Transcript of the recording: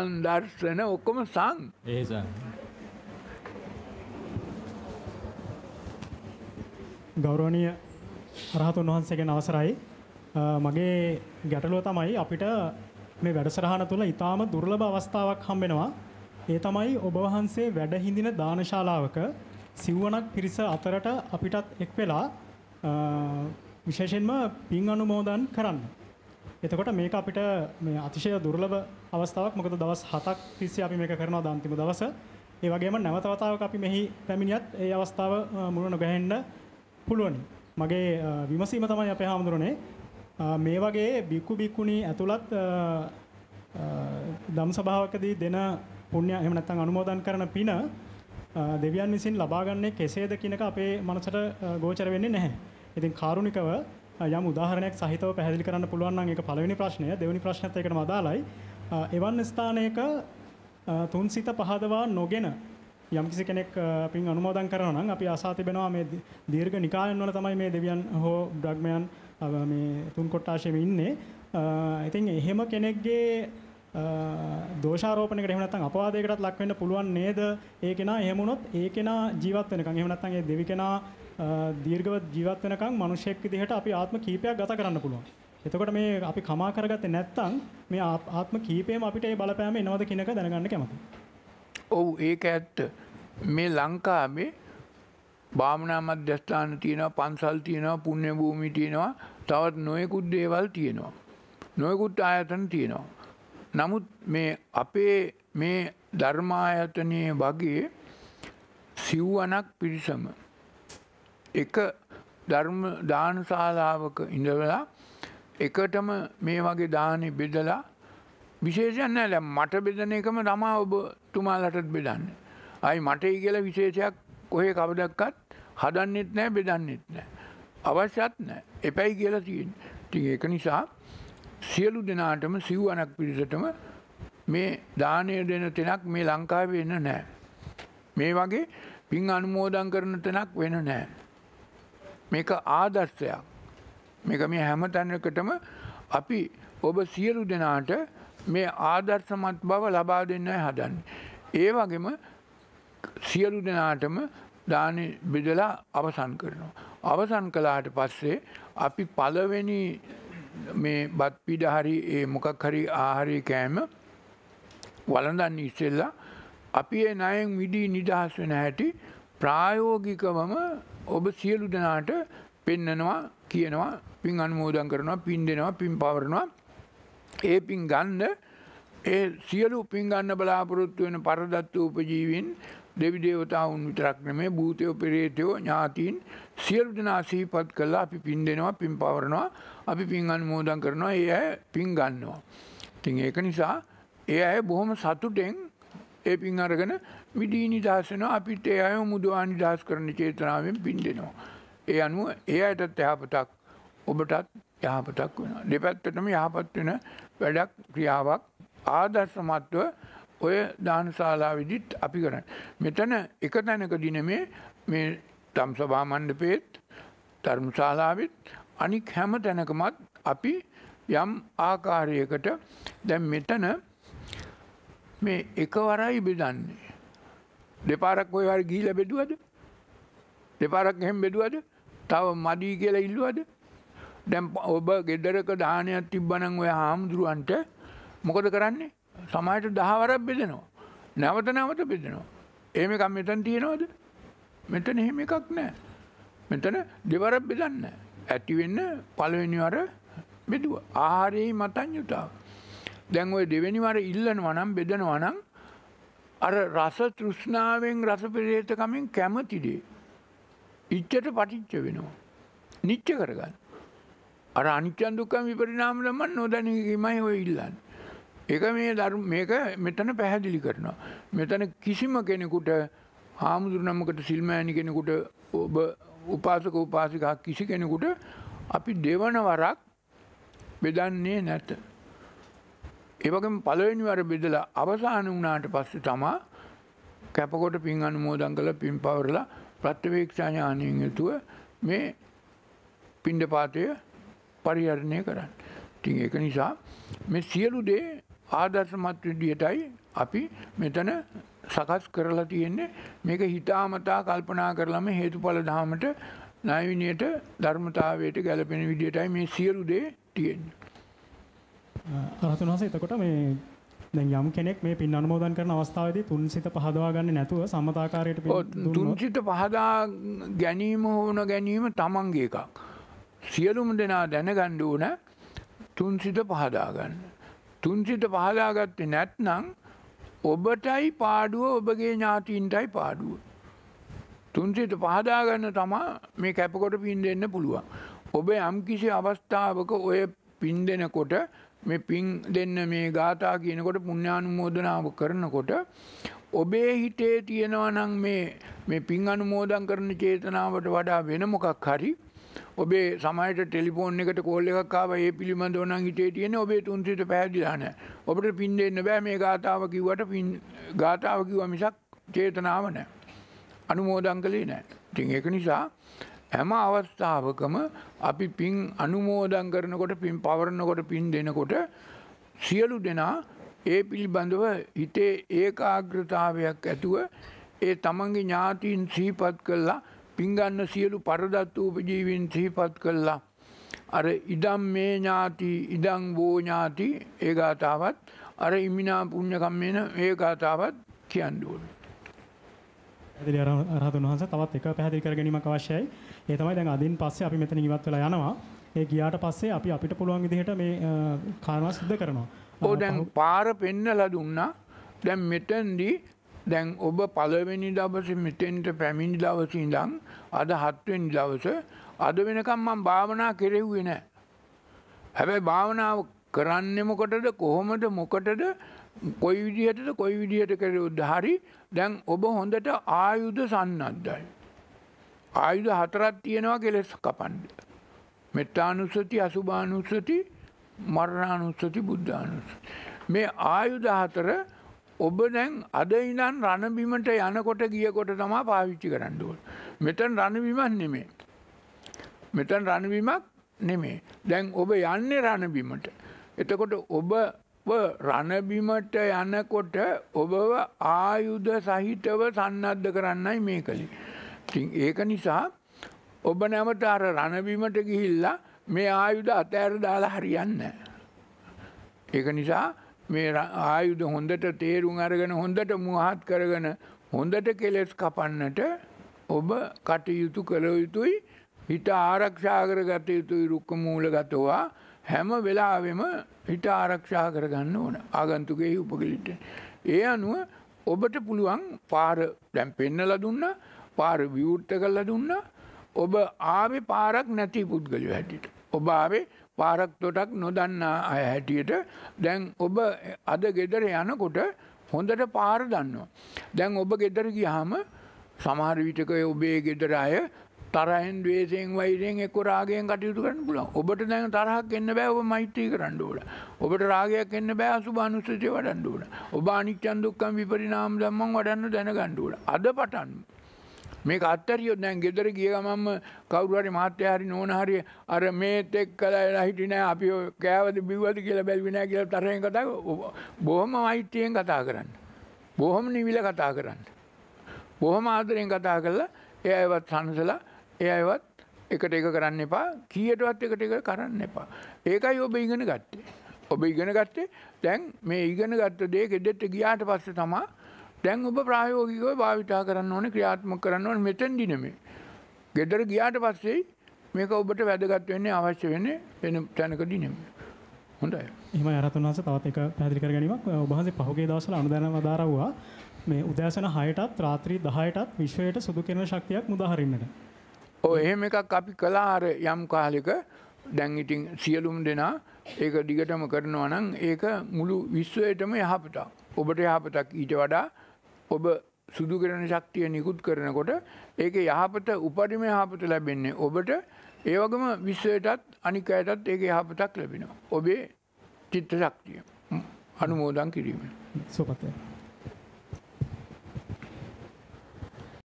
අන්දර්ශන ඔක්කොම සං ගෞරෝණය රහතුන් වහන්සේගෙන අවසරයි මගේ ගැටලුව තමයි අපිට මේ වැඩසරහන තුළ ඉතාම දුර්ලභ අවස්ථාවක් හම්බෙනවා ඒ තමයි ඔබ වහන්සේ වැඩ හිඳින දානශාලාවක සිව්වනක් පිරිස අතරට අපිටත් එක් වෙලා විශේෂෙන්ම පින් අනුමෝදන් කරන්න එතකොට මේක අපිට මේ අතිශය දුර්ලභ අවස්ථාවක් මොකද දවස් 7ක් තිස්සේ අපි මේක කරනවා දාන්තිම දවස. ඒ වගේම නැවතවතාවක් අපි මෙහි පැමිණියත් ඒ අවස්ථාව මුල නොගැහෙන්න පුළුවනි. මගේ විමසීම තමයි අපේ හාමුදුරනේ මේ වගේ බික්කු බික්කුණී ඇතුළත් දම් සභාවකදී දෙන පුණ්‍ය එහෙම නැත්නම් අනුමෝදන් කරන පින දෙවියන් විසින් ලබාගන්නේ කෙසේද කියනක අපේ මනසට ගෝචර වෙන්නේ නැහැ. ඉතින් කාරුණිකව යම් උදාහරණයක් සහිතව පැහැදිලි කරන්න පුළුවන් නම් ඒක පළවෙනි ප්‍රශ්නය. දෙවෙනි ප්‍රශ්නත් ඒකටම අදාළයි. එවන් ස්ථානයක තුන්සිත පහදවා නොගෙන යම්කිසි කෙනෙක් පින් අනුමෝදන් කරනවා නම් අපි අසා තිබෙනවා මේ දීර්ඝ නිකායන් වල තමයි මේ දෙවියන් හෝ බ්‍රහ්මයන් මේ තුන් කොටාෂෙම ඉන්නේ. ඉතින් එහෙම කෙනෙක්ගේ දෝෂාරෝපණයකට එහෙම නැත්නම් අපවාදයකටත් ලක් වෙන්න පුළුවන් නේද? ඒ කෙනා එහෙම වුණොත් ඒ කෙනා ජීවත් වෙනකන් එහෙම නැත්නම් ඒ දෙවි කෙනා දීර්ඝව ජීවත් වෙනකන් මිනිසෙක් විදිහට අපි ආත්ම කීපයක් ගත කරන්න පුළුවන්. එතකොට මේ අපි කමා කරගත්තේ නැත්නම් මේ ආත්ම කීපෙම අපිට ඒ බලපෑම එනවද කියන එක දැනගන්න කැමතියි. ඔව් ඒක ඇත්ත. මේ ලංකාවේ භාවනා මධ්‍යස්ථාන තියෙනවා, පන්සල් තියෙනවා, පුණ්‍ය භූමි තියෙනවා, තවත් නොයෙකුත් දේවල් තියෙනවා. නොයෙකුත් ආයතන තියෙනවා. නමුත් මේ අපේ මේ ධර්මායතනයේ වගේ සිව්වනක් පිරිසම එක ධර්ම දාන ශාලාවක ඉඳවලා එකටම මේ වගේ දානෙ බෙදලා විශේෂයන් නෑ දැන් මට බෙදන එකම තමා ඔබ තුමාලටත් බෙදන්න. අයි මටයි කියලා විශේෂයක් කොහේ කවදක්වත් හදන්නෙත් නෑ බෙදන්නෙත් නෑ. අවශ්‍යත් නෑ. එපැයි කියලා තියෙන. ඉතින් ඒක නිසා සියලු දෙනාටම සිව්වනක් පිරිසටම මේ දානය දෙන තැනක් මේ ලංකාවේ වෙන නෑ. මේ වගේ පින් අනුමෝදන් කරන තැනක් වෙන නෑ. මේක ආදර්ශයක් මේක මේ හැම තැනකටම අපි ඔබ සියලු දෙනාට මේ ආදර්ශමත් බව ලබා දෙන්න හදන්න. ඒ වගේම සියලු දෙනාටම දාන බෙදලා අවසන් කරනවා. අවසන් කලාට පස්සේ අපි පලවෙනි මේ බත්පිඩ හරි ඒ මොකක් හරි ආහාරය කෑම වලඳන්න ඉස්සෙල්ලා අපි ඒ නයෙන් විඩී නිදහස් වෙන හැටි ප්‍රායෝගිකවම ඔබ සියලු දෙනාට පෙන්නනවා කියනවා පින් අනුමෝදන් කරනවා පින් දෙෙනවා පින් පවරනවා ඒ පින් ගන්න ඒ සියලු පින් ගන්න බලාපොරොත්තු වෙන පරදත්ව උපජීවින් දෙවි දේවතාවුන් විතරක් නෙමේ භූතයෝ පෙරේතයෝ ඥාතීන් සියලු දෙනා සිහිපත් කළා අපි පින් දෙනවා පින් පවරනවා අපි පින් අනුමෝදන් කරනවා ඒ අය පින් ගන්නවා. ඉතින් ඒක නිසා ඒ අය බොහොම සතුටෙන් ඒ පින් අරගෙන මිදී නිදහස් වෙනවා අපිත් ඒ අය මුදවා නිදහස් කරන චේතනාවෙන් පින් දෙනවා. ඒ අනුව ඒ අයටත් යහපතක් ඔබටත් යහපතක් වෙන දෙපැත්තටම යහපත් වෙන වැඩක් ක්‍රියාවක් ආදර්ශමත්ව ඔය දානශාලා විදිත් අපි කරන්න. මෙතන එක තැනක දින මේ මේ තම් සභා මණ්ඩපේත් ධර්මශාලාවෙත් අනික් හැම තැනකමත් අපි යම් ආකාරයකට දැන් මෙතන මේ එකවරයි බෙදන්නේ. දෙපාරක් ඔය වගේ ගිහිලා බෙදුවද? දෙපාරක් එහෙම බෙදුවද? තව මදී කියලා ඉල්ලුවද දැම් ඔබ ගෙදරක දානයක් තිබ්බනං ඔය හාමුදුරුවන්ට මොකද කරන්නේ සමයට දහවරක් බෙදෙනවා. නැවත නැවත බෙදෙනවා. ඒමකම් මෙතන් තියෙනවද මෙතන එහෙම එකක් නෑ. මෙතන දෙවර බෙදන්න. ඇතිවෙන්න පලවෙනිවර බෙදුව. ආරෙහි මතන් යුතාව. දැන් ඔය දෙවැනිවර ඉල්ලන වනම් බෙදන වනම් අර රස තෘෂ්ණාවෙන් රස පිරේතකමින් කැමතිදේ. ඉච්චට පටිච්ච වෙනවා. නිච්ච කරගන්න. අර අනිච්චන් දුක්කම් විපරිනාම ලමන් නොදැනීමයි ඔය ඉල්ලන්න. එක මේ ධර්ම මේක මෙතන පැහැදිලි කරනවා. මෙතන කිසිම කෙනෙකුට හාමුදුරනමකට සිල්මෑණි කෙනෙකුට ඔබ උපාසක උපාසිකා කිසි කෙනෙකුට අපි දෙවන වරක් බෙදන්නේ නැත. ඒවගේම පලවෙනි වර බෙදලා අවසාන වුණාට පස්සේ තමා කැපකොට පින් අනුමෝදන් කළ පින් පවරලා ප්‍රත්්‍යවේක්ෂා ඥානයෙන් යුතුව මේ පිණ්ඩපාතය පරිහරණය කරන්න. තින් එක නිසා මෙ සියලු දේ ආදර්ශමත් විදිියටයි අපි මෙතන සකස් කරලා තියෙන්නේ මේක හිතාමතා කල්පනා කරලම හේතු පල දාමට නයවිනියට ධර්මතාවයට ගැලපෙන විදිටයි මේ සියලු දේ තියෙන්නේ. අරතුන් වහස එතකොට මේ දැන් යම් කෙනෙක් මේ පින් අනුමෝදන් කරන අවස්ථාවේදී තුන්සිත පහදවා ගන්න නැතුව සමතාකාරයට තුන්සිත පහදා ගැනීම වුණ ගැනීම තමන්ගේ එකක්. සියලුම දෙනා දැනගන්න ඕන තුන්සිත පහදා ගන්න. තුන්සිත පහදාගත්තේ නැත්නම් ඔබටයි පාඩුව ඔබගේ ඥාතීන්ටයි පාඩුව. තුන්සිත පහදා ගන්න තමා මේ කැපකොට පින් දෙන්න පුළුවන්. ඔබ යම්කිසි අවස්ථාවක ඔය පින් දෙනකොට මේ පින් දෙන්න මේ ගාථා කියනකොට පුණ්‍යානුමෝදනාව කරනකොට ඔබේ හිතේ තියෙනවා නම් මේ මේ පින් අනුමෝදන් කරන චේතනාවට වඩා වෙන මොකක් හරි ඔබේ සමයට ටෙලිෆෝන් එකට කෝල් එකක් ආව ඒ පිළිබඳව නම් හිතේ තියෙන ඔබේ තුන්සිත පැහැදිලා නැහැ. ඔබට පින් දෙන්න බෑ මේ ගාතාව කිව්වට පින් ගාතාව කිව්වා මිසක් චේතනාව නැහැ. අනුමෝදන් කළේ නැහැ. ඉතින් ඒක නිසා හැම අවස්ථාවකම අපි පින් අනුමෝදන් කරනකොට පින් පවරණකොට පින් දෙනකොට සියලු දෙනා ඒ පිළිබඳව හිතේ ඒකාග්‍රතාවයක් ඇතුව ඒ තමන්ගේ ඥාතීන් සීපත් කල්ලා පින්ගන්න සියලු පරදත්වූප ජීවින් සීපත් කල්ලා. අර ඉඩම් මේ ඥාති ඉඩං බෝඥාති ඒ ගාතාවත් අර ඉමිනා පුුණ්ඥකම් වෙන ඒ ගාතාවත් කියන්නුවට. පැහැදිලි අරහතුන් වහන්සේ තවත් එක පැහැදිලි කර ගැනීමක් අවශ්‍යයි. ඒ තමයි දැන් අදින් පස්සේ අපි මෙතන ඉවත් වෙලා යනවා. ඒ ගියාට පස්සේ අපි අපිට පුළුවන් විදිහට මේ කාරණා සිද්ධ කරනවා. ඔව් දැන් පාර පෙන්නලා දුන්නා. දැන් මෙතෙන්දී දැන් ඔබ පළවෙනි දවසේ මෙතෙන්ට පැමිණි දවසේ ඉඳන් අද හත්වෙනි දවස අද වෙනකම් මම භාවනා කෙරෙව්වේ නැහැ. හැබැයි භාවනාව කරන්නේ මොකටද කොහොමද මොකටද කොයි විදිහටද කොයි විදිහට කරයුද්ධ හරි දැන් ඔබ හොඳට ආයුධ සන්නද්දයි. ආයුධ හතරත් තියෙනවා කෙලෙස් කපන්ඩ. මෙත්තානුස්සති අසුභානුස්සති මරණානුස්සති බුද්ධානුස. මේ ආයුධ හතර ඔබ දැන් අද ඉනන් රණබිමට යනකොට ගියකොට තමා පාවිච්චි කරන්නඩුව. මෙතන් රණවිමන් නෙමේ. මෙතන් රණවිමක් නෙමේ. දැන් ඔබ යන්නේ රණබිමට. එතකොට ඔබ ඔබ රණබිමට යනකොට ඔබව ආයුධ සහිතව සන්නද්ධ කරන්නයි මේ කළින්. තින් ඒක නිසා ඔබ නැමට අර රණබිමට ගිහිල්ලා මේ ආයුධ අතෑර දාලා හරියන්න. ඒක නිසා මේ ආයුධ හොඳට තේරුම් අරගෙන හොඳට මුවහත් කරගෙන හොඳට කෙලෙස් කපන්නට ඔබ කටයුතු කළ යුතුයි හිත ආරක්ෂාගර ගත යුතුයි රුක්ක මූල ගතවා හැම වෙලාවෙම හිට ආරක්ෂා කරගන්න ඕන ආගන්තුකෙහි උපගලිට. ඒ අනුව ඔබට පුළුවන් පාර දැම් පෙන්නල දුන්න පාර විවෘත්ත කල්ල දුන්න ඔබ ආවේ පාරක් නැති පුද්ගලි හැටිට. ඔබ ආවේ පාරක්තොටක් නොදන්නා අය හැටියට දැන් ඔබ අද ගෙදර යනකොට හොඳට පාර දන්නවා. දැන් ඔබ ගෙදර ගියාම සමහර විටක ඔබේ ගෙදර අය තරහෙන් දවේශයෙන් වෛරයෙන් එක්ක රාගයෙන් කටයුතු කරන්න පුළන් ඔබට දැන් තරහක් එන්න බෑ ඔබ මෛත්‍රී කරන්න ඕන ඔබට රාගයක් එන්න බෑ අසු භානුස්සතිය වඩන්න ඕන ඔබ අනිච්චන් දුක්කම් විපරිනාම් දම්මන් වඩන්න දැනගන්න ඕන අද පටන් මේක අත්තරියොත් දැන් ගෙදර ගිය ගමම කවුරුහරි මාත්‍ය හරි නෝන හරි අර මේත් එක් කලා හිටි නෑ අපි කෑවද බිව්වද කියලා බැල්විනා කියලා තරයෙන් කතා බොහොම මෛත්‍රයෙන් කතා කරන්න බොහොම නිවිල කතා කරන්න බොහොම ආදරයෙන් කතා කරලා එයවත් සංසලා ඒ අයවත් එකට එක කරන්න එපා කියටවත් එකට එක කරන්න එපා. ඒකයි ඔබ ඉගෙන ගත්තේ. ඔබ ඉගෙන ගත්තේ දැන් මේ ඉගෙන ගත්ත දේ ගෙදෙට ගියාට පස්සේ තමා දැන් ඔබ ප්‍රායෝගිකව භාවිතා කරන්න ඕනේ ක්‍රියාත්මක කරන්න ඕනේ මෙතෙන්දි නෙමෙයි. ගෙදර ගියාට පස්සේ මේක ඔබට වැදගත් වෙන්නේ අවශ්‍ය වෙන්නේ වෙන තැනකදී නෙමෙයි. හොඳයි. එහෙමයි අරතුනාස තවත් එක පැහැදිලි කර ගැනීමක් ඔබ වහන්සේ පහුගිය දවස්වල අනුදානව දාරවුවා මේ උදෑසන 6ටත් රාත්‍රී 10ටත් විශ්වයට සුදු කිරණ ශක්තියක් මුදාහරින්නට. ඔය එහෙම එකක් අපි කලාර යම් කාලෙක දැන් ඉතින් සියලුම් දෙනා ඒක දිගටම කරනවා නම් ඒක මුළු විශ්වයටම යහපතක් ඔබට යහපතක් ඊට වඩා ඔබ සුදු කරන ශක්තිය නිකුත් කරනකොට ඒක යහපත උපරිම යහපත ලැබෙන්නේ ඔබට ඒ වගම විශ්වයටත් අනිකයටත් ඒක යහපතක් ලැබෙනවා ඔබේ චිත්ත ශක්තිය අනුමෝදන් කිරීම සොපතය